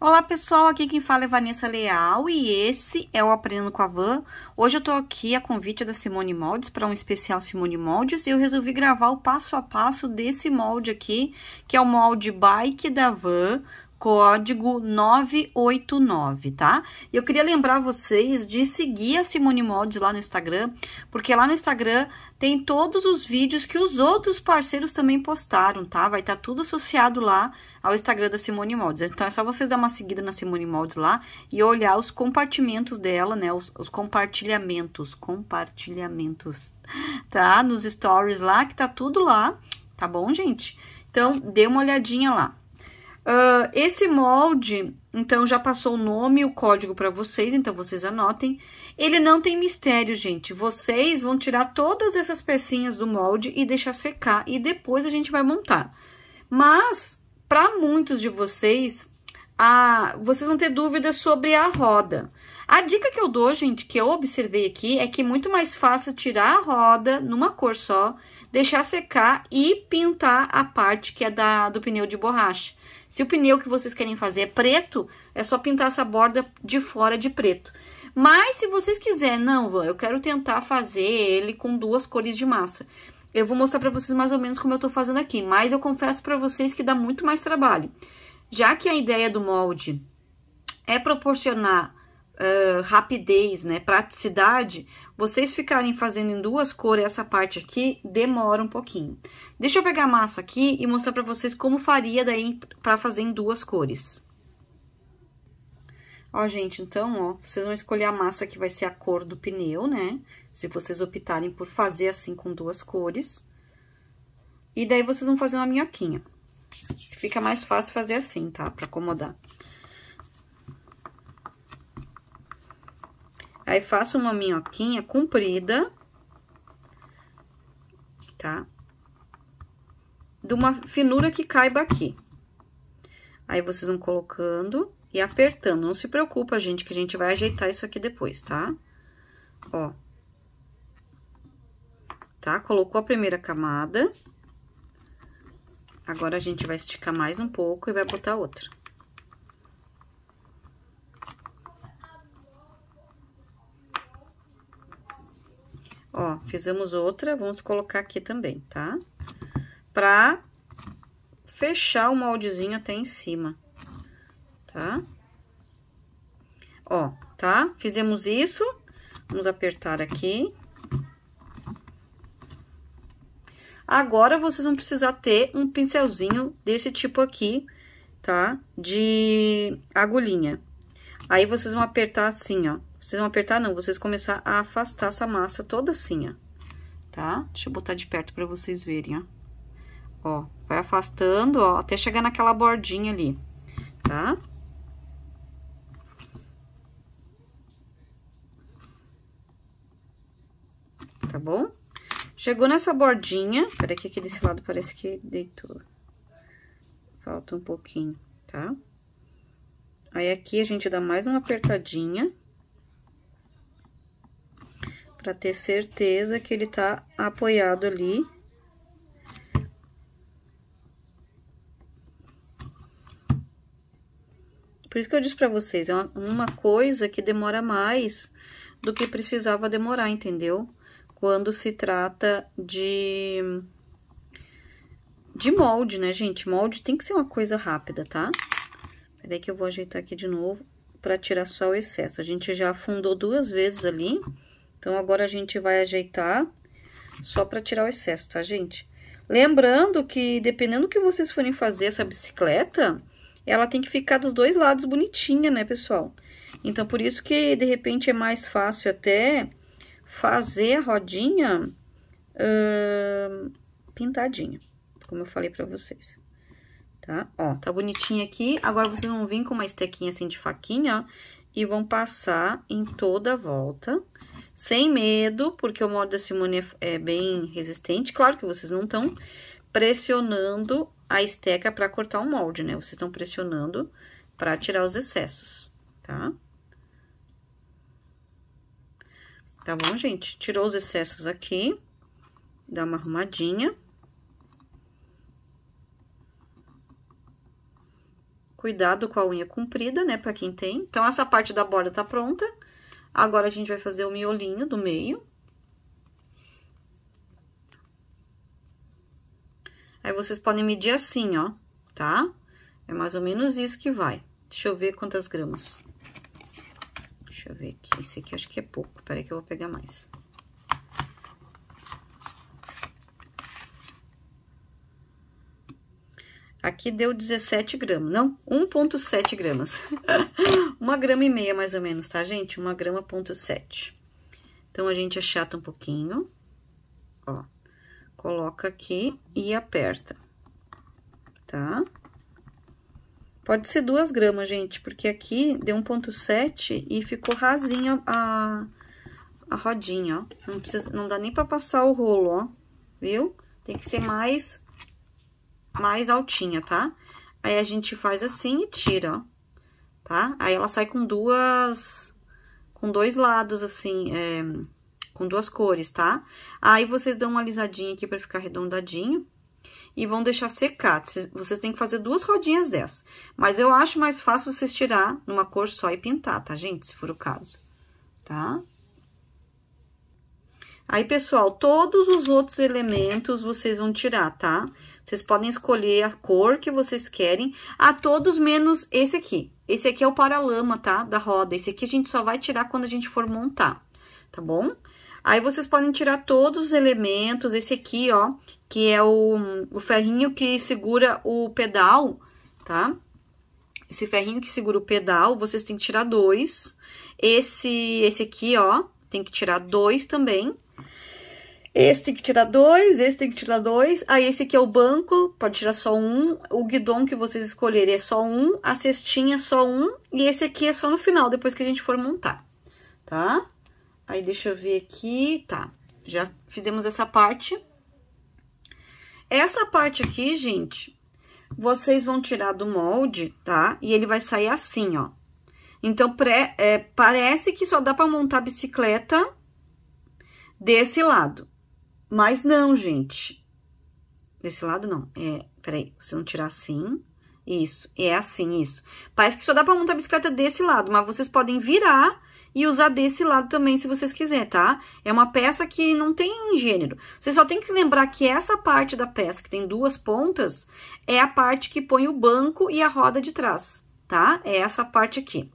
Olá, pessoal. Aqui quem fala é Vanessa Leal e esse é o Aprendendo com a Van. Hoje eu tô aqui a convite da Simone Moldes para um especial Simone Moldes e eu resolvi gravar o passo a passo desse molde aqui, que é o molde bike da Van código 989, tá? E eu queria lembrar vocês de seguir a Simone Moldes lá no Instagram, porque lá no Instagram tem todos os vídeos que os outros parceiros também postaram, tá? Vai estar tá tudo associado lá ao Instagram da Simone Moldes. Então, é só vocês dar uma seguida na Simone Moldes lá e olhar os compartimentos dela, né? Os, os compartilhamentos, compartilhamentos, tá? Nos stories lá, que tá tudo lá, tá bom, gente? Então, dê uma olhadinha lá. Uh, esse molde, então, já passou o nome e o código para vocês, então vocês anotem. Ele não tem mistério, gente. Vocês vão tirar todas essas pecinhas do molde e deixar secar e depois a gente vai montar. Mas, para muitos de vocês, a, vocês vão ter dúvidas sobre a roda. A dica que eu dou, gente, que eu observei aqui, é que é muito mais fácil tirar a roda numa cor só deixar secar e pintar a parte que é da, do pneu de borracha. Se o pneu que vocês querem fazer é preto, é só pintar essa borda de fora de preto. Mas se vocês quiserem, não, eu quero tentar fazer ele com duas cores de massa. Eu vou mostrar para vocês mais ou menos como eu estou fazendo aqui, mas eu confesso para vocês que dá muito mais trabalho. Já que a ideia do molde é proporcionar uh, rapidez, né, praticidade, vocês ficarem fazendo em duas cores essa parte aqui, demora um pouquinho. Deixa eu pegar a massa aqui e mostrar pra vocês como faria daí pra fazer em duas cores. Ó, gente, então, ó, vocês vão escolher a massa que vai ser a cor do pneu, né? Se vocês optarem por fazer assim com duas cores. E daí, vocês vão fazer uma minhoquinha. Fica mais fácil fazer assim, tá? Pra acomodar. Aí, faço uma minhoquinha comprida, tá? De uma finura que caiba aqui. Aí, vocês vão colocando e apertando. Não se preocupa, gente, que a gente vai ajeitar isso aqui depois, tá? Ó. Tá? Colocou a primeira camada. Agora, a gente vai esticar mais um pouco e vai botar outra. Ó, fizemos outra, vamos colocar aqui também, tá? Pra fechar o moldezinho até em cima, tá? Ó, tá? Fizemos isso, vamos apertar aqui. Agora, vocês vão precisar ter um pincelzinho desse tipo aqui, tá? De agulhinha. Aí, vocês vão apertar assim, ó, vocês vão apertar, não, vocês começar a afastar essa massa toda assim, ó, tá? Deixa eu botar de perto pra vocês verem, ó. Ó, vai afastando, ó, até chegar naquela bordinha ali, tá? Tá bom? Chegou nessa bordinha, peraí que aqui desse lado parece que deitou. Falta um pouquinho, tá? Aí, aqui, a gente dá mais uma apertadinha para ter certeza que ele tá apoiado ali. Por isso que eu disse para vocês, é uma coisa que demora mais do que precisava demorar, entendeu? Quando se trata de de molde, né, gente? Molde tem que ser uma coisa rápida, tá? Peraí é que eu vou ajeitar aqui de novo para tirar só o excesso. A gente já afundou duas vezes ali. Então, agora a gente vai ajeitar só para tirar o excesso, tá, gente? Lembrando que, dependendo do que vocês forem fazer essa bicicleta, ela tem que ficar dos dois lados bonitinha, né, pessoal? Então, por isso que, de repente, é mais fácil até fazer a rodinha hum, pintadinha, como eu falei pra vocês. Tá? Ó, tá bonitinha aqui. Agora, vocês vão vir com uma estequinha assim de faquinha, ó, e vão passar em toda a volta sem medo, porque o modo da Simone é, é bem resistente. Claro que vocês não estão pressionando a esteca para cortar o molde, né? Vocês estão pressionando para tirar os excessos, tá? Tá bom, gente? Tirou os excessos aqui, dá uma arrumadinha. Cuidado com a unha comprida, né, pra quem tem. Então, essa parte da borda tá pronta. Agora, a gente vai fazer o miolinho do meio. Aí, vocês podem medir assim, ó, tá? É mais ou menos isso que vai. Deixa eu ver quantas gramas. Deixa eu ver aqui. Esse aqui acho que é pouco. Peraí que eu vou pegar mais. Aqui deu 17 gramas, não, 1.7 gramas. uma grama e meia, mais ou menos, tá, gente? Uma grama ponto sete. Então, a gente achata um pouquinho, ó. Coloca aqui e aperta, tá? Pode ser duas gramas, gente, porque aqui deu 1.7 e ficou rasinha a, a rodinha, ó. Não, precisa, não dá nem pra passar o rolo, ó, viu? Tem que ser mais mais altinha, tá? Aí, a gente faz assim e tira, ó, tá? Aí, ela sai com duas... com dois lados, assim, é, com duas cores, tá? Aí, vocês dão uma alisadinha aqui pra ficar arredondadinho e vão deixar secar. Vocês têm que fazer duas rodinhas dessas. Mas eu acho mais fácil vocês tirar numa cor só e pintar, tá, gente? Se for o caso, tá? Aí, pessoal, todos os outros elementos vocês vão tirar, tá? Tá? Vocês podem escolher a cor que vocês querem, a todos menos esse aqui. Esse aqui é o paralama, tá? Da roda. Esse aqui a gente só vai tirar quando a gente for montar, tá bom? Aí, vocês podem tirar todos os elementos. Esse aqui, ó, que é o, o ferrinho que segura o pedal, tá? Esse ferrinho que segura o pedal, vocês têm que tirar dois. Esse, esse aqui, ó, tem que tirar dois também. Esse tem que tirar dois, esse tem que tirar dois. Aí, ah, esse aqui é o banco, pode tirar só um. O guidão que vocês escolherem é só um. A cestinha é só um. E esse aqui é só no final, depois que a gente for montar, tá? Aí, deixa eu ver aqui, tá. Já fizemos essa parte. Essa parte aqui, gente, vocês vão tirar do molde, tá? E ele vai sair assim, ó. Então, pré, é, parece que só dá pra montar a bicicleta desse lado. Mas não, gente. Desse lado não. É, peraí, você não tirar assim. Isso, é assim, isso. Parece que só dá pra montar a bicicleta desse lado, mas vocês podem virar e usar desse lado também, se vocês quiserem, tá? É uma peça que não tem gênero. Você só tem que lembrar que essa parte da peça, que tem duas pontas, é a parte que põe o banco e a roda de trás, tá? É essa parte aqui.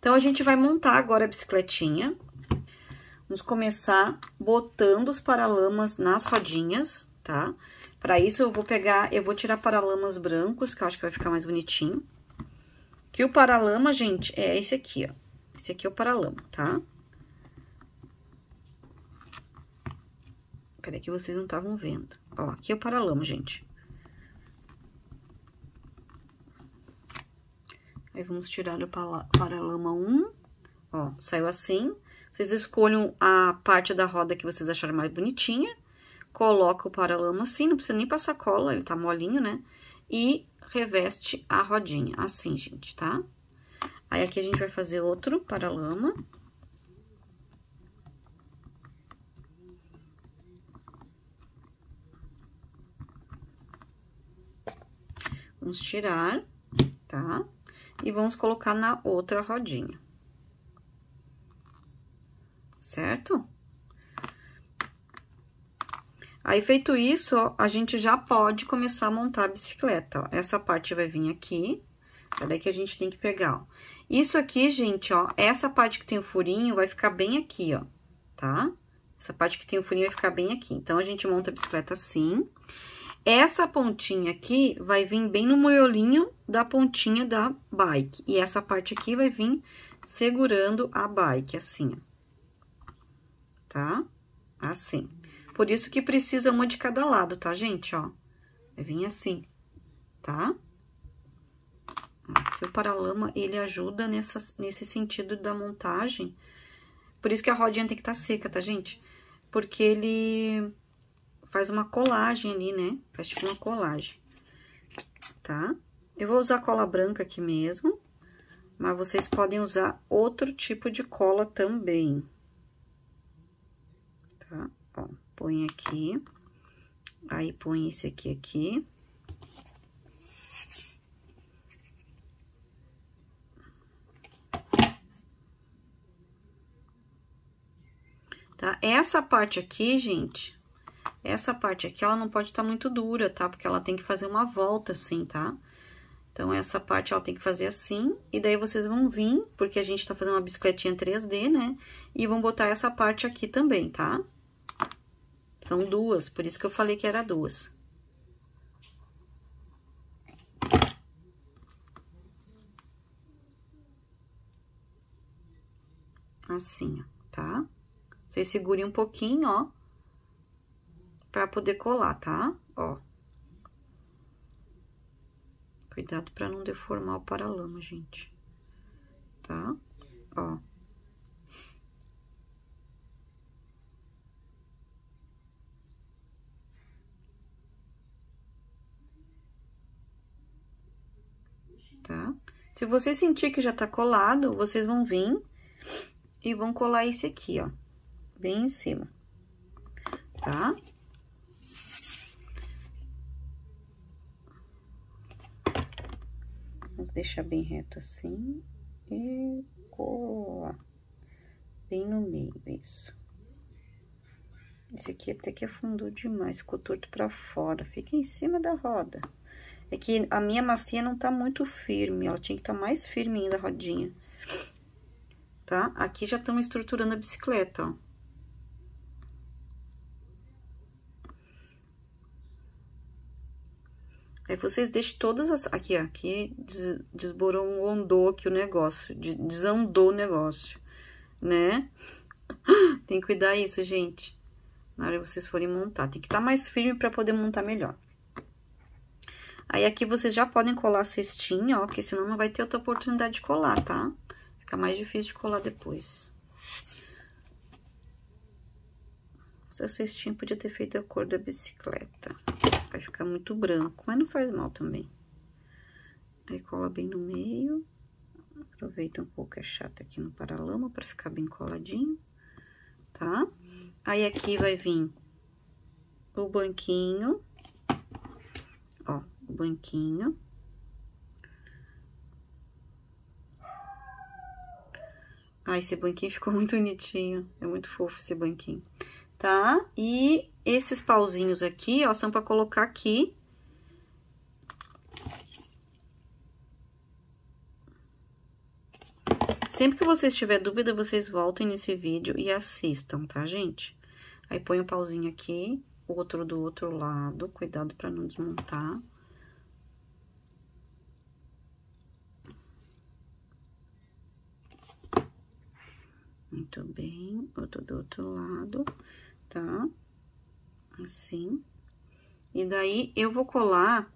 Então, a gente vai montar agora a bicicletinha. Vamos começar botando os paralamas nas rodinhas, tá? Para isso, eu vou pegar, eu vou tirar paralamas brancos, que eu acho que vai ficar mais bonitinho. Que o paralama, gente, é esse aqui, ó. Esse aqui é o paralama, tá? Peraí que vocês não estavam vendo. Ó, aqui é o paralama, gente. Aí, vamos tirar o paralama 1. Ó, saiu assim. Vocês escolham a parte da roda que vocês acharem mais bonitinha, coloca o paralama assim, não precisa nem passar cola, ele tá molinho, né? E reveste a rodinha, assim, gente, tá? Aí, aqui a gente vai fazer outro paralama. Vamos tirar, tá? E vamos colocar na outra rodinha. Aí, feito isso, a gente já pode começar a montar a bicicleta, ó. Essa parte vai vir aqui, peraí é que a gente tem que pegar, ó. Isso aqui, gente, ó, essa parte que tem o furinho vai ficar bem aqui, ó, tá? Essa parte que tem o furinho vai ficar bem aqui. Então, a gente monta a bicicleta assim. Essa pontinha aqui vai vir bem no moiolinho da pontinha da bike. E essa parte aqui vai vir segurando a bike, assim, ó. Tá? Assim. Por isso que precisa uma de cada lado, tá, gente? Ó, vai é vir assim, tá? Aqui o paralama, ele ajuda nessa, nesse sentido da montagem. Por isso que a rodinha tem que estar tá seca, tá, gente? Porque ele faz uma colagem ali, né? Faz tipo uma colagem, tá? Eu vou usar cola branca aqui mesmo, mas vocês podem usar outro tipo de cola também, tá? Ó põe aqui, aí põe esse aqui aqui. Tá? Essa parte aqui, gente, essa parte aqui, ela não pode estar tá muito dura, tá? Porque ela tem que fazer uma volta assim, tá? Então, essa parte ela tem que fazer assim, e daí vocês vão vir, porque a gente tá fazendo uma bicicletinha 3D, né? E vão botar essa parte aqui também, tá? Tá? São duas, por isso que eu falei que era duas. Assim, tá? Vocês segurem um pouquinho, ó, pra poder colar, tá? Ó. Cuidado pra não deformar o paralama, gente. Tá? Ó. tá? Se você sentir que já tá colado, vocês vão vir e vão colar esse aqui, ó, bem em cima, tá? Vamos deixar bem reto assim e colar bem no meio, isso. Esse aqui até que afundou demais, ficou torto pra fora, fica em cima da roda. É que a minha macia não tá muito firme, ela tinha que estar tá mais firme ainda a rodinha. Tá? Aqui já estamos estruturando a bicicleta, ó. Aí vocês deixam todas as... Aqui, ó, aqui des, desborondou aqui o negócio, desandou o negócio, né? tem que cuidar isso, gente. Na hora que vocês forem montar. Tem que estar tá mais firme para poder montar melhor. Aí, aqui vocês já podem colar a cestinha, ó, porque senão não vai ter outra oportunidade de colar, tá? Fica mais difícil de colar depois. Essa cestinha podia ter feito a cor da bicicleta. Vai ficar muito branco, mas não faz mal também. Aí, cola bem no meio. Aproveita um pouco a é chata aqui no paralama para ficar bem coladinho, tá? Aí, aqui vai vir o banquinho, ó, o banquinho. ai esse banquinho ficou muito bonitinho, é muito fofo esse banquinho, tá? E esses pauzinhos aqui, ó, são pra colocar aqui. Sempre que vocês tiverem dúvida, vocês voltem nesse vídeo e assistam, tá, gente? Aí, põe o um pauzinho aqui, outro do outro lado, cuidado pra não desmontar. Muito bem, outro do outro lado, tá? Assim. E daí, eu vou colar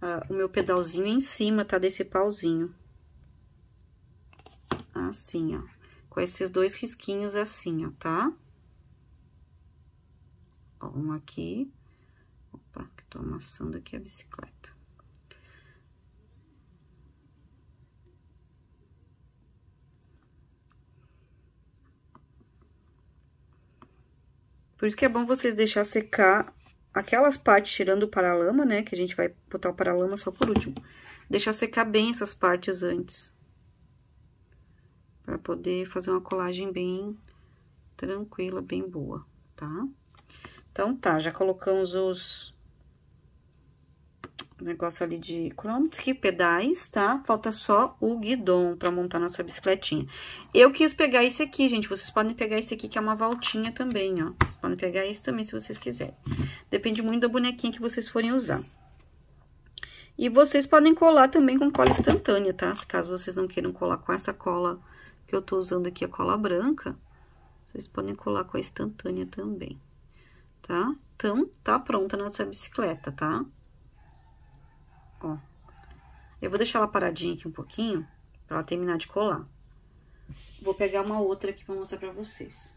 uh, o meu pedalzinho em cima, tá? Desse pauzinho. Assim, ó. Com esses dois risquinhos assim, ó, tá? Ó, um aqui. Opa, que tô amassando aqui a bicicleta. Por isso que é bom vocês deixar secar aquelas partes tirando o paralama, né? Que a gente vai botar o paralama só por último. Deixar secar bem essas partes antes. Pra poder fazer uma colagem bem tranquila, bem boa, tá? Então, tá, já colocamos os negócio ali de que pedais, tá? Falta só o guidon pra montar nossa bicicletinha. Eu quis pegar esse aqui, gente. Vocês podem pegar esse aqui, que é uma voltinha também, ó. Vocês podem pegar esse também, se vocês quiserem. Depende muito da bonequinha que vocês forem usar. E vocês podem colar também com cola instantânea, tá? Se caso vocês não queiram colar com essa cola que eu tô usando aqui, a cola branca, vocês podem colar com a instantânea também, tá? Então, tá pronta a nossa bicicleta, Tá? ó. Eu vou deixar ela paradinha aqui um pouquinho, pra ela terminar de colar. Vou pegar uma outra aqui pra mostrar pra vocês.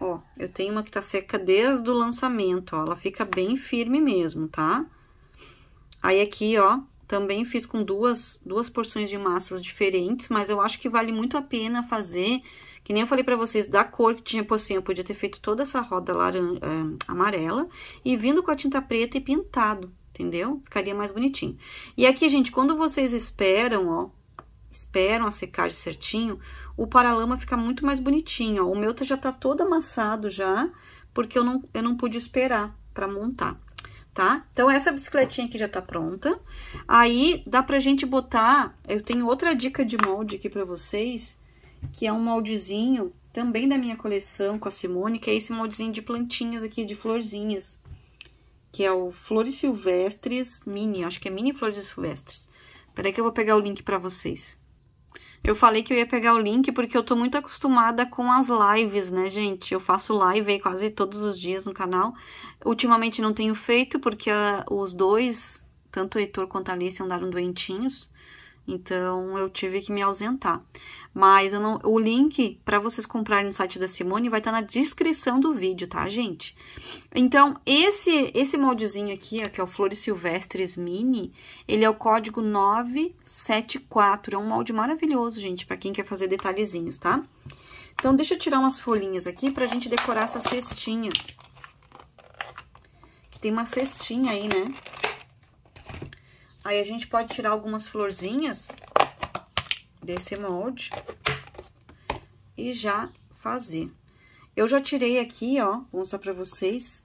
Ó, eu tenho uma que tá seca desde o lançamento, ó. Ela fica bem firme mesmo, tá? Aí, aqui, ó, também fiz com duas, duas porções de massas diferentes, mas eu acho que vale muito a pena fazer... Que nem eu falei pra vocês, da cor que tinha, por assim, eu podia ter feito toda essa roda laranja, eh, amarela e vindo com a tinta preta e pintado, entendeu? Ficaria mais bonitinho. E aqui, gente, quando vocês esperam, ó, esperam a secagem certinho, o paralama fica muito mais bonitinho, ó. O meu tá, já tá todo amassado já, porque eu não, eu não pude esperar pra montar, tá? Então, essa bicicletinha aqui já tá pronta. Aí, dá pra gente botar... Eu tenho outra dica de molde aqui pra vocês, que é um moldezinho também da minha coleção com a Simone, que é esse moldezinho de plantinhas aqui, de florzinhas, que é o Flores Silvestres Mini, acho que é Mini Flores Silvestres. Peraí que eu vou pegar o link para vocês. Eu falei que eu ia pegar o link porque eu tô muito acostumada com as lives, né, gente? Eu faço live aí quase todos os dias no canal. Ultimamente não tenho feito porque a, os dois, tanto o Heitor quanto a Alice, andaram doentinhos. Então, eu tive que me ausentar. Mas não, o link para vocês comprarem no site da Simone vai estar tá na descrição do vídeo, tá, gente? Então, esse esse moldezinho aqui, ó, que é o Flores Silvestres Mini, ele é o código 974. É um molde maravilhoso, gente, para quem quer fazer detalhezinhos, tá? Então, deixa eu tirar umas folhinhas aqui pra gente decorar essa cestinha. Que tem uma cestinha aí, né? Aí, a gente pode tirar algumas florzinhas desse molde e já fazer. Eu já tirei aqui, ó, vou mostrar pra vocês.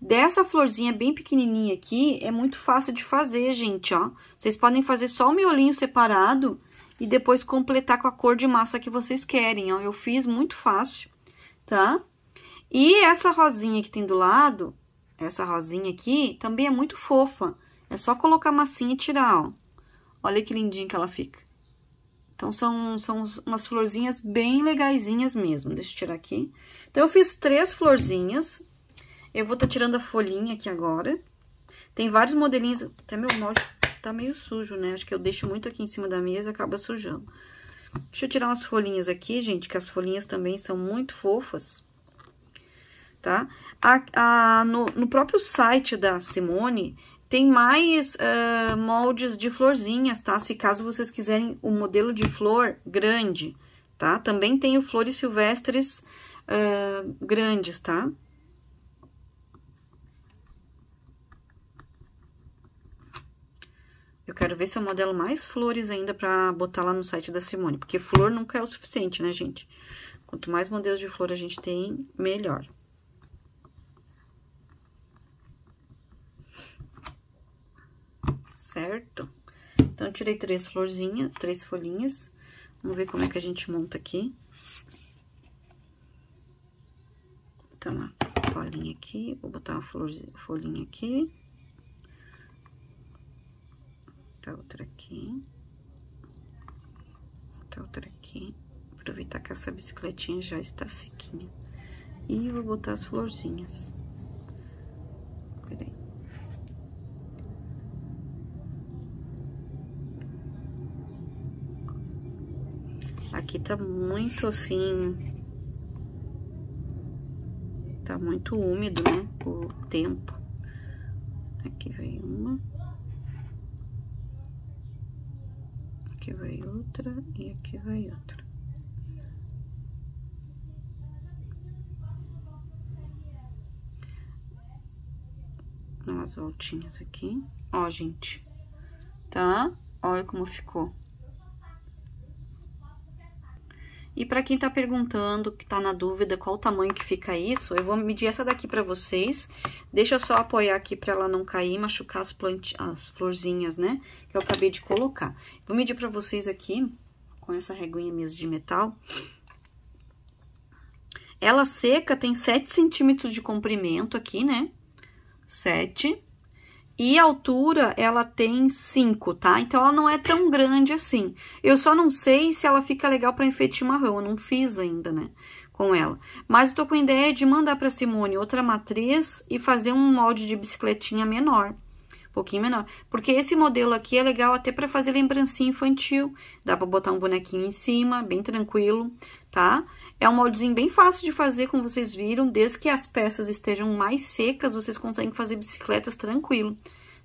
Dessa florzinha bem pequenininha aqui, é muito fácil de fazer, gente, ó. Vocês podem fazer só o miolinho separado e depois completar com a cor de massa que vocês querem, ó. Eu fiz muito fácil, tá? E essa rosinha que tem do lado, essa rosinha aqui, também é muito fofa. É só colocar massinha e tirar, ó. Olha que lindinha que ela fica. Então, são, são umas florzinhas bem legaisinhas mesmo. Deixa eu tirar aqui. Então, eu fiz três florzinhas. Eu vou tá tirando a folhinha aqui agora. Tem vários modelinhos, até meu molde tá meio sujo, né? Acho que eu deixo muito aqui em cima da mesa, acaba sujando. Deixa eu tirar umas folhinhas aqui, gente, que as folhinhas também são muito fofas, tá? A, a, no, no próprio site da Simone, tem mais uh, moldes de florzinhas, tá? Se caso vocês quiserem o um modelo de flor grande, tá? Também tenho flores silvestres uh, grandes, tá? Eu quero ver se eu modelo mais flores ainda pra botar lá no site da Simone, porque flor nunca é o suficiente, né, gente? Quanto mais modelos de flor a gente tem, melhor. certo? Então, eu tirei três florzinhas, três folhinhas. Vamos ver como é que a gente monta aqui. Então, uma folhinha aqui, vou botar uma florzinha, folhinha aqui. Tá outra aqui. Tá outra aqui. Aproveitar que essa bicicletinha já está sequinha. E vou botar as florzinhas. aqui tá muito assim... Tá muito úmido, né? O tempo. Aqui vem uma. Aqui vai outra e aqui vai outra. Dá umas voltinhas aqui. Ó, gente. Tá? Olha como ficou. E para quem está perguntando, que está na dúvida qual o tamanho que fica isso, eu vou medir essa daqui para vocês. Deixa eu só apoiar aqui para ela não cair e machucar as, plantas, as florzinhas, né? Que eu acabei de colocar. Vou medir para vocês aqui, com essa reguinha mesmo de metal. Ela seca tem 7 centímetros de comprimento aqui, né? 7. E a altura, ela tem 5, tá? Então, ela não é tão grande assim. Eu só não sei se ela fica legal para enfeite de Eu não fiz ainda, né? Com ela. Mas eu tô com ideia de mandar pra Simone outra matriz e fazer um molde de bicicletinha menor. Um pouquinho menor. Porque esse modelo aqui é legal até para fazer lembrancinha infantil. Dá para botar um bonequinho em cima, bem tranquilo, tá? É um moldezinho bem fácil de fazer, como vocês viram, desde que as peças estejam mais secas, vocês conseguem fazer bicicletas tranquilo,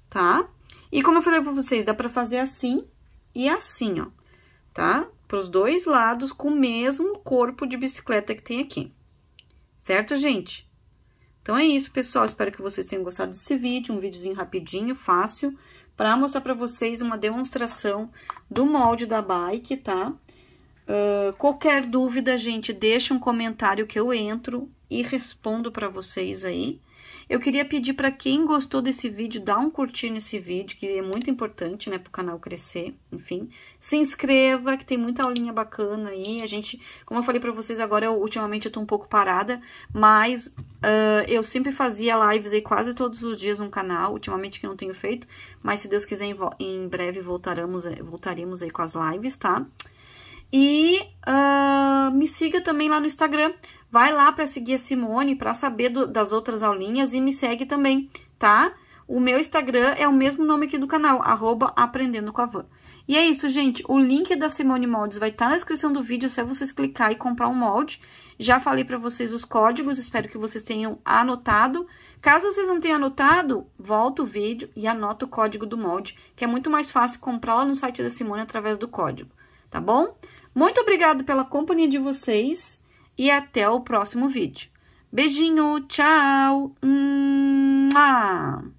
tá? E como eu falei pra vocês, dá pra fazer assim e assim, ó, tá? Pros dois lados, com o mesmo corpo de bicicleta que tem aqui, certo, gente? Então, é isso, pessoal. Espero que vocês tenham gostado desse vídeo, um videozinho rapidinho, fácil, pra mostrar pra vocês uma demonstração do molde da bike, Tá? Uh, qualquer dúvida, gente, deixe um comentário que eu entro e respondo para vocês aí. Eu queria pedir para quem gostou desse vídeo, dá um curtir nesse vídeo, que é muito importante, né, pro canal crescer, enfim. Se inscreva, que tem muita aulinha bacana aí. A gente, como eu falei para vocês agora, eu, ultimamente eu tô um pouco parada, mas uh, eu sempre fazia lives aí quase todos os dias no canal, ultimamente que não tenho feito, mas se Deus quiser, em, em breve voltaremos, voltaremos aí com as lives, Tá? E uh, me siga também lá no Instagram. Vai lá para seguir a Simone, para saber do, das outras aulinhas e me segue também, tá? O meu Instagram é o mesmo nome aqui do canal, arroba Aprendendo com a Van. E é isso, gente. O link da Simone Moldes vai estar tá na descrição do vídeo, é se vocês clicar e comprar um molde. Já falei para vocês os códigos, espero que vocês tenham anotado. Caso vocês não tenham anotado, volta o vídeo e anota o código do molde, que é muito mais fácil comprar lá no site da Simone através do código, tá bom? Muito obrigado pela companhia de vocês e até o próximo vídeo. Beijinho, tchau! Mua! Hum, ah.